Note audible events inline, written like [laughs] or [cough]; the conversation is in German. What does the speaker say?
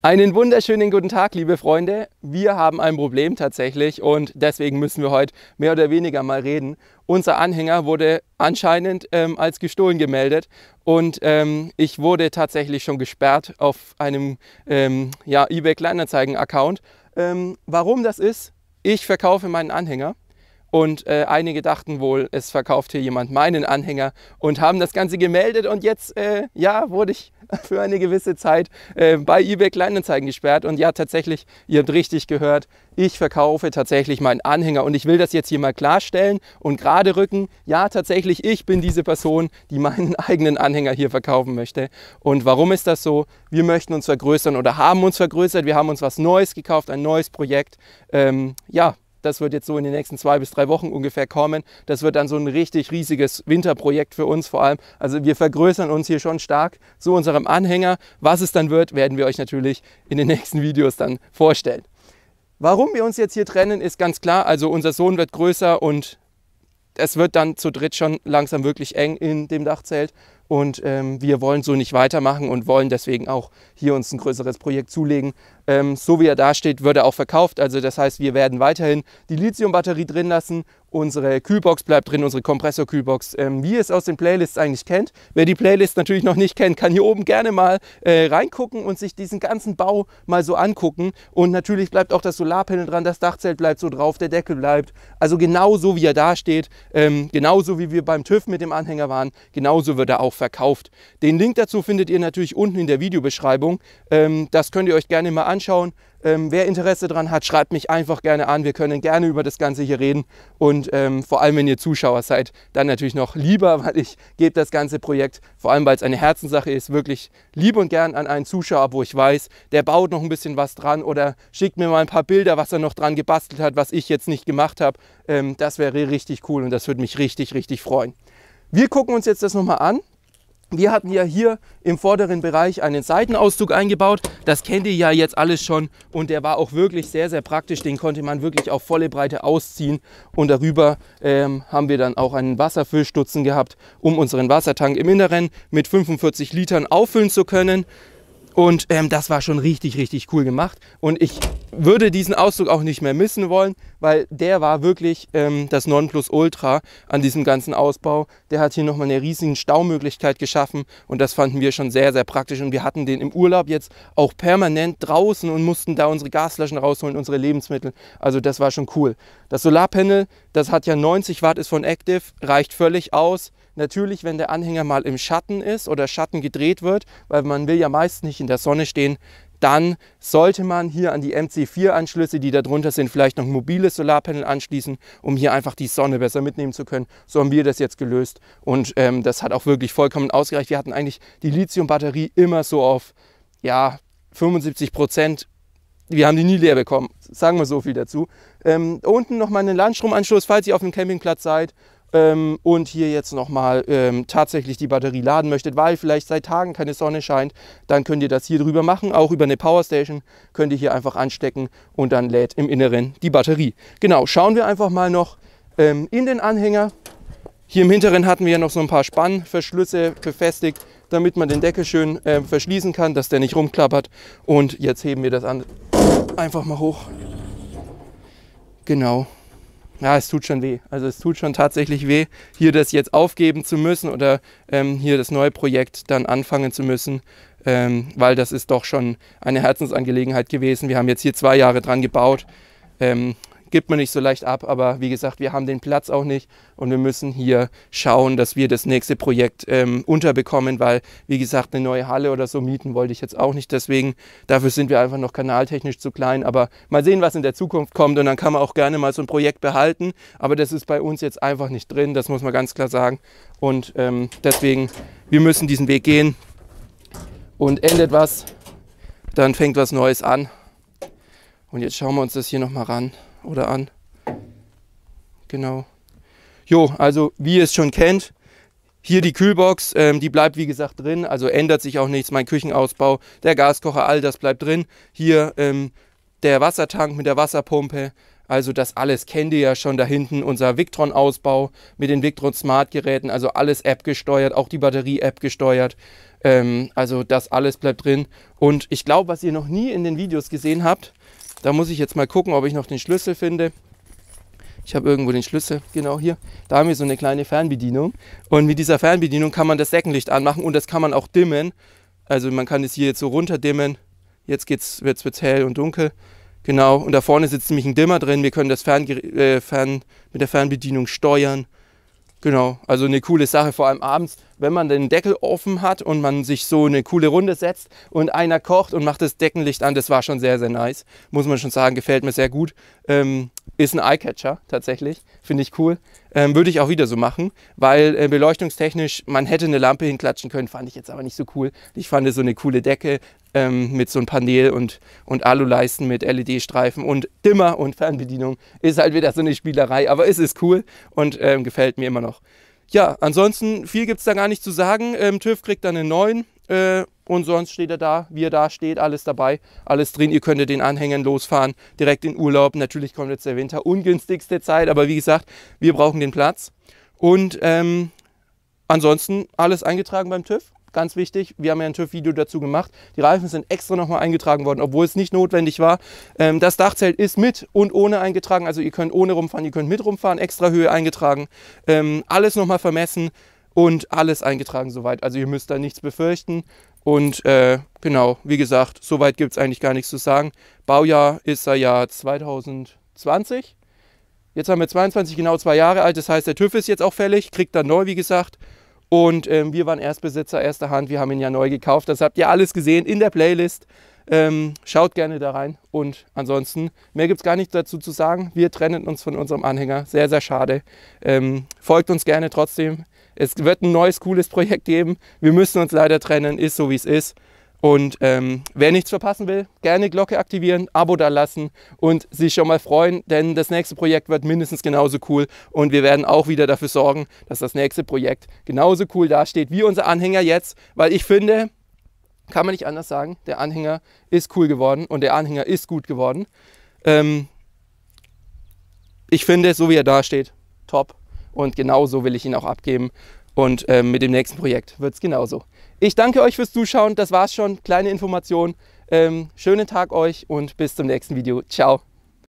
Einen wunderschönen guten Tag, liebe Freunde. Wir haben ein Problem tatsächlich und deswegen müssen wir heute mehr oder weniger mal reden. Unser Anhänger wurde anscheinend ähm, als gestohlen gemeldet und ähm, ich wurde tatsächlich schon gesperrt auf einem ähm, ja, eBay Kleinanzeigen-Account. Ähm, warum das ist? Ich verkaufe meinen Anhänger und äh, einige dachten wohl, es verkauft hier jemand meinen Anhänger und haben das Ganze gemeldet. Und jetzt, äh, ja, wurde ich [laughs] für eine gewisse Zeit äh, bei eBay Kleinanzeigen gesperrt. Und ja, tatsächlich, ihr habt richtig gehört, ich verkaufe tatsächlich meinen Anhänger. Und ich will das jetzt hier mal klarstellen und gerade rücken. Ja, tatsächlich, ich bin diese Person, die meinen [laughs] eigenen Anhänger hier verkaufen möchte. Und warum ist das so? Wir möchten uns vergrößern oder haben uns vergrößert. Wir haben uns was Neues gekauft, ein neues Projekt. Ähm, ja, das wird jetzt so in den nächsten zwei bis drei Wochen ungefähr kommen. Das wird dann so ein richtig riesiges Winterprojekt für uns vor allem. Also wir vergrößern uns hier schon stark zu unserem Anhänger. Was es dann wird, werden wir euch natürlich in den nächsten Videos dann vorstellen. Warum wir uns jetzt hier trennen, ist ganz klar. Also unser Sohn wird größer und es wird dann zu dritt schon langsam wirklich eng in dem Dachzelt. Und ähm, wir wollen so nicht weitermachen und wollen deswegen auch hier uns ein größeres Projekt zulegen, ähm, so wie er da steht, wird er auch verkauft. Also das heißt, wir werden weiterhin die Lithium-Batterie drin lassen. Unsere Kühlbox bleibt drin, unsere Kompressor-Kühlbox, ähm, wie ihr es aus den Playlists eigentlich kennt. Wer die Playlist natürlich noch nicht kennt, kann hier oben gerne mal äh, reingucken und sich diesen ganzen Bau mal so angucken. Und natürlich bleibt auch das Solarpanel dran, das Dachzelt bleibt so drauf, der Deckel bleibt. Also genauso wie er dasteht, ähm, genauso wie wir beim TÜV mit dem Anhänger waren, genauso wird er auch verkauft. Den Link dazu findet ihr natürlich unten in der Videobeschreibung. Ähm, das könnt ihr euch gerne mal anschauen anschauen. Ähm, wer Interesse daran hat, schreibt mich einfach gerne an. Wir können gerne über das Ganze hier reden. Und ähm, vor allem, wenn ihr Zuschauer seid, dann natürlich noch lieber, [laughs] weil ich gebe das ganze Projekt, vor allem weil es eine Herzenssache ist, wirklich lieb und gern an einen Zuschauer, wo ich weiß, der baut noch ein bisschen was dran oder schickt mir mal ein paar Bilder, was er noch dran gebastelt hat, was ich jetzt nicht gemacht habe. Ähm, das wäre richtig cool und das würde mich richtig, richtig freuen. Wir gucken uns jetzt das nochmal an. Wir hatten ja hier im vorderen Bereich einen Seitenauszug eingebaut. Das kennt ihr ja jetzt alles schon und der war auch wirklich sehr, sehr praktisch. Den konnte man wirklich auf volle Breite ausziehen und darüber ähm, haben wir dann auch einen Wasserfüllstutzen gehabt, um unseren Wassertank im Inneren mit 45 Litern auffüllen zu können. Und ähm, das war schon richtig, richtig cool gemacht. Und ich würde diesen Ausdruck auch nicht mehr missen wollen, weil der war wirklich ähm, das Nonplusultra an diesem ganzen Ausbau. Der hat hier nochmal eine riesige Staumöglichkeit geschaffen und das fanden wir schon sehr, sehr praktisch. Und wir hatten den im Urlaub jetzt auch permanent draußen und mussten da unsere Gasflaschen rausholen, unsere Lebensmittel. Also das war schon cool. Das Solarpanel das hat ja 90 Watt, ist von Active, reicht völlig aus. Natürlich, wenn der Anhänger mal im Schatten ist oder Schatten gedreht wird, weil man will ja meist nicht in der Sonne stehen, dann sollte man hier an die MC4-Anschlüsse, die da drunter sind, vielleicht noch ein mobiles Solarpanel anschließen, um hier einfach die Sonne besser mitnehmen zu können. So haben wir das jetzt gelöst und ähm, das hat auch wirklich vollkommen ausgereicht. Wir hatten eigentlich die Lithium-Batterie immer so auf ja, 75 Prozent wir haben die nie leer bekommen, sagen wir so viel dazu. Ähm, unten nochmal einen Landstromanschluss, falls ihr auf dem Campingplatz seid ähm, und hier jetzt nochmal ähm, tatsächlich die Batterie laden möchtet, weil vielleicht seit Tagen keine Sonne scheint, dann könnt ihr das hier drüber machen. Auch über eine Powerstation könnt ihr hier einfach anstecken und dann lädt im Inneren die Batterie. Genau, schauen wir einfach mal noch ähm, in den Anhänger. Hier im Hinteren hatten wir ja noch so ein paar Spannverschlüsse befestigt, damit man den Deckel schön äh, verschließen kann, dass der nicht rumklappert. Und jetzt heben wir das an einfach mal hoch. Genau. Ja, es tut schon weh. Also es tut schon tatsächlich weh, hier das jetzt aufgeben zu müssen oder ähm, hier das neue Projekt dann anfangen zu müssen, ähm, weil das ist doch schon eine Herzensangelegenheit gewesen. Wir haben jetzt hier zwei Jahre dran gebaut. Ähm, gibt man nicht so leicht ab. Aber wie gesagt, wir haben den Platz auch nicht und wir müssen hier schauen, dass wir das nächste Projekt ähm, unterbekommen, weil, wie gesagt, eine neue Halle oder so mieten wollte ich jetzt auch nicht. Deswegen, dafür sind wir einfach noch kanaltechnisch zu klein. Aber mal sehen, was in der Zukunft kommt und dann kann man auch gerne mal so ein Projekt behalten. Aber das ist bei uns jetzt einfach nicht drin, das muss man ganz klar sagen. Und ähm, deswegen, wir müssen diesen Weg gehen und endet was, dann fängt was Neues an. Und jetzt schauen wir uns das hier nochmal ran oder an. Genau. Jo, also wie ihr es schon kennt, hier die Kühlbox, ähm, die bleibt wie gesagt drin, also ändert sich auch nichts. Mein Küchenausbau, der Gaskocher, all das bleibt drin. Hier ähm, der Wassertank mit der Wasserpumpe, also das alles kennt ihr ja schon da hinten. Unser Victron-Ausbau mit den Victron Smart-Geräten, also alles App gesteuert, auch die Batterie-App gesteuert. Ähm, also das alles bleibt drin. Und ich glaube, was ihr noch nie in den Videos gesehen habt, da muss ich jetzt mal gucken, ob ich noch den Schlüssel finde. Ich habe irgendwo den Schlüssel, genau hier. Da haben wir so eine kleine Fernbedienung. Und mit dieser Fernbedienung kann man das Deckenlicht anmachen und das kann man auch dimmen. Also man kann das hier jetzt so runter dimmen. Jetzt wird es hell und dunkel. Genau, und da vorne sitzt nämlich ein Dimmer drin. Wir können das Fernge äh, Fern mit der Fernbedienung steuern. Genau, also eine coole Sache, vor allem abends wenn man den Deckel offen hat und man sich so eine coole Runde setzt und einer kocht und macht das Deckenlicht an, das war schon sehr, sehr nice. Muss man schon sagen, gefällt mir sehr gut. Ähm, ist ein Eyecatcher tatsächlich, finde ich cool. Ähm, Würde ich auch wieder so machen, weil äh, beleuchtungstechnisch, man hätte eine Lampe hinklatschen können, fand ich jetzt aber nicht so cool. Ich fand so eine coole Decke ähm, mit so einem Panel und, und Aluleisten mit LED-Streifen und Dimmer und Fernbedienung ist halt wieder so eine Spielerei, aber es ist cool und ähm, gefällt mir immer noch. Ja, ansonsten viel gibt es da gar nicht zu sagen. Ähm, TÜV kriegt dann einen neuen äh, und sonst steht er da, wie er da steht, alles dabei, alles drin. Ihr könntet den Anhängern losfahren, direkt in Urlaub. Natürlich kommt jetzt der Winter, ungünstigste Zeit, aber wie gesagt, wir brauchen den Platz. Und ähm, ansonsten alles eingetragen beim TÜV ganz wichtig, wir haben ja ein TÜV-Video dazu gemacht, die Reifen sind extra nochmal eingetragen worden, obwohl es nicht notwendig war. Ähm, das Dachzelt ist mit und ohne eingetragen, also ihr könnt ohne rumfahren, ihr könnt mit rumfahren, extra Höhe eingetragen, ähm, alles nochmal vermessen und alles eingetragen soweit. Also ihr müsst da nichts befürchten. Und äh, genau, wie gesagt, soweit gibt es eigentlich gar nichts zu sagen. Baujahr ist ja Jahr 2020. Jetzt haben wir 22, genau zwei Jahre alt. Das heißt, der TÜV ist jetzt auch fällig, kriegt dann neu, wie gesagt. Und ähm, wir waren Erstbesitzer, erster Hand. Wir haben ihn ja neu gekauft. Das habt ihr alles gesehen in der Playlist. Ähm, schaut gerne da rein. Und ansonsten, mehr gibt es gar nicht dazu zu sagen. Wir trennen uns von unserem Anhänger. Sehr, sehr schade. Ähm, folgt uns gerne trotzdem. Es wird ein neues, cooles Projekt geben. Wir müssen uns leider trennen. Ist so, wie es ist. Und ähm, wer nichts verpassen will, gerne Glocke aktivieren, Abo da lassen und sich schon mal freuen, denn das nächste Projekt wird mindestens genauso cool und wir werden auch wieder dafür sorgen, dass das nächste Projekt genauso cool dasteht wie unser Anhänger jetzt, weil ich finde, kann man nicht anders sagen, der Anhänger ist cool geworden und der Anhänger ist gut geworden. Ähm, ich finde, so wie er dasteht, top und genau so will ich ihn auch abgeben. Und äh, mit dem nächsten Projekt wird es genauso. Ich danke euch fürs Zuschauen. Das war's schon. Kleine Information. Ähm, schönen Tag euch und bis zum nächsten Video. Ciao.